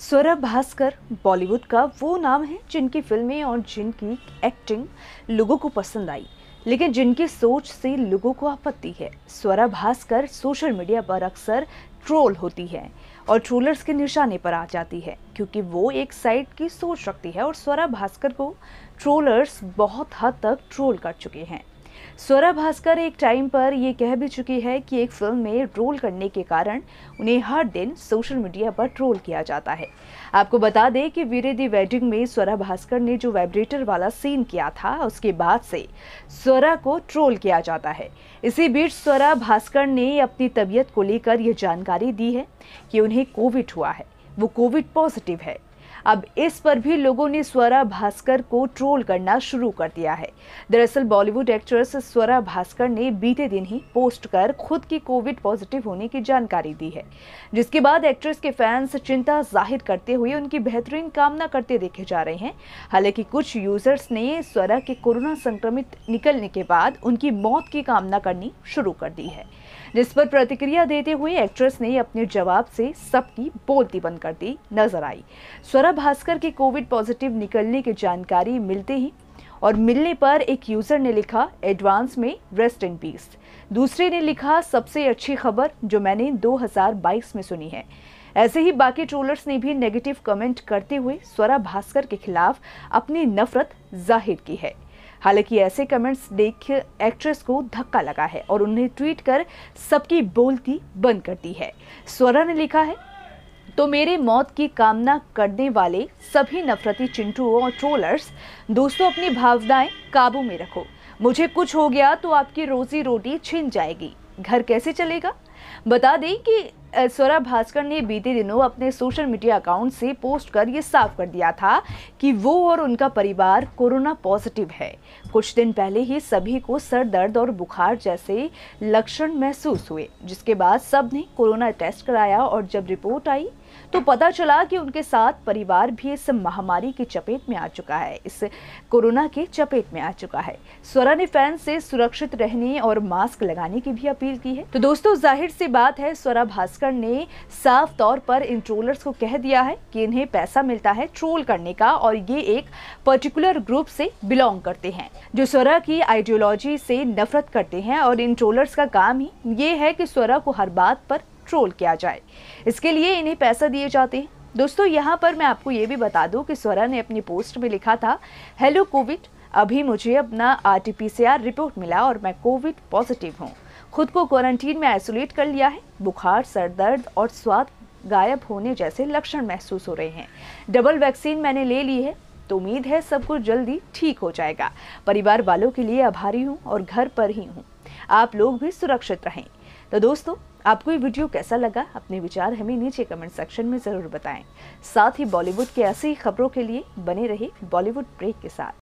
सौरभ भास्कर बॉलीवुड का वो नाम है जिनकी फिल्में और जिनकी एक्टिंग लोगों को पसंद आई लेकिन जिनकी सोच से लोगों को आपत्ति है स्वरा भास्कर सोशल मीडिया पर अक्सर ट्रोल होती है और ट्रोलर्स के निशाने पर आ जाती है क्योंकि वो एक साइड की सोच रखती है और स्वरा भास्कर को ट्रोलर्स बहुत हद तक ट्रोल कर चुके हैं स्वरा भास्कर एक टाइम पर ये कह भी चुकी है कि एक फिल्म में रोल करने के कारण उन्हें हर दिन सोशल मीडिया पर ट्रोल किया जाता है आपको बता दें कि वीरे दी वेडिंग में स्वरा भास्कर ने जो वाइब्रेटर वाला सीन किया था उसके बाद से स्वरा को ट्रोल किया जाता है इसी बीच स्वरा भास्कर ने अपनी तबीयत को लेकर यह जानकारी दी है कि उन्हें कोविड हुआ है वो कोविड पॉजिटिव है अब इस पर भी लोगों ने स्वरा भास्कर को ट्रोल करना शुरू कर दिया है दरअसल बॉलीवुड एक्ट्रेस स्वरा भास्कर ने बीते दिन ही पोस्ट कर खुद की कोविड पॉजिटिव होने की जानकारी दी है जिसके बाद एक्ट्रेस के फैंस चिंता जाहिर करते हुए उनकी बेहतरीन कामना करते देखे जा रहे हैं हालांकि कुछ यूजर्स ने स्वरा के कोरोना संक्रमित निकलने के बाद उनकी मौत की कामना करनी शुरू कर दी है जिस पर प्रतिक्रिया देते हुए एक्ट्रेस ने अपने जवाब से सबकी बोलती बंद कर दी नजर आई स्वरा स्वरा भास्कर के कोविड पॉजिटिव निकलने की जानकारी मिलते ही और मिलने पर एक यूजर ने लिखा एडवांस में रेस्ट इन पीस दूसरे ने लिखा सबसे अच्छी खबर जो मैंने 2022 में सुनी है ऐसे ही बाकी ट्रोलर्स ने भी नेगेटिव कमेंट करते हुए स्वरा भास्कर के खिलाफ अपनी नफरत जाहिर की है हालांकि ऐसे कमेंट्स देख एक्ट्रेस को धक्का लगा है और उन्हें ट्वीट कर सबकी बोलती बंद कर दी है स्वरा ने लिखा है तो मेरे मौत की कामना करने वाले सभी नफरती चिंटुओं और ट्रोलर्स दोस्तों अपनी भावनाएं काबू में रखो मुझे कुछ हो गया तो आपकी रोजी रोटी छिन जाएगी घर कैसे चलेगा बता दें कि स्वरा भास्कर ने बीते दिनों अपने सोशल मीडिया अकाउंट से पोस्ट कर ये साफ कर दिया था कि वो और उनका परिवार कोरोना पॉजिटिव है कुछ दिन पहले ही सभी को सर दर्द और बुखार जैसे लक्षण महसूस हुए जिसके बाद सब ने कोरोना टेस्ट कराया और जब रिपोर्ट आई तो पता चला कि उनके साथ परिवार भी इस महामारी की चपेट में आ चुका है इस कोरोना के चपेट में आ चुका है स्वरा ने फैंस से सुरक्षित रहने और मास्क लगाने की भी अपील की है तो दोस्तों जाहिर सी बात है स्वरा भास्कर ने साफ तौर पर इन ट्रोलर्स को कह दिया है कि इन्हें पैसा मिलता है ट्रोल करने का और ये एक पर्टिकुलर ग्रुप से बिलोंग करते हैं जो स्वरा की आइडियोलॉजी से नफरत करते हैं और इन ट्रोलर्स का काम ही ये है कि स्वरा को हर बात पर ट्रोल किया जाए इसके लिए इन्हें पैसा दिए जाते हैं दोस्तों यहाँ पर मैं आपको ये भी बता दूँ कि स्वरा ने अपनी पोस्ट में लिखा था हेलो कोविड अभी मुझे अपना R T P C R report मिला और मैं कोविड पॉजिटिव हूँ खुद को क्वारंटीन में आइसोलेट कर लिया है बुखार सर दर्द और स्वाद गायब होने जैसे लक्षण महसूस हो रहे हैं डबल वैक्सीन मैंने ले ली है तो उम्मीद है सब कुछ जल्दी ठीक हो जाएगा परिवार वालों के लिए आभारी हूँ और घर पर ही हूँ आप लोग भी सुरक्षित रहें तो दोस्तों आपको ये वीडियो कैसा लगा अपने विचार हमें नीचे कमेंट सेक्शन में ज़रूर बताएं साथ ही बॉलीवुड के ऐसी खबरों के लिए बने रहे बॉलीवुड ब्रेक के साथ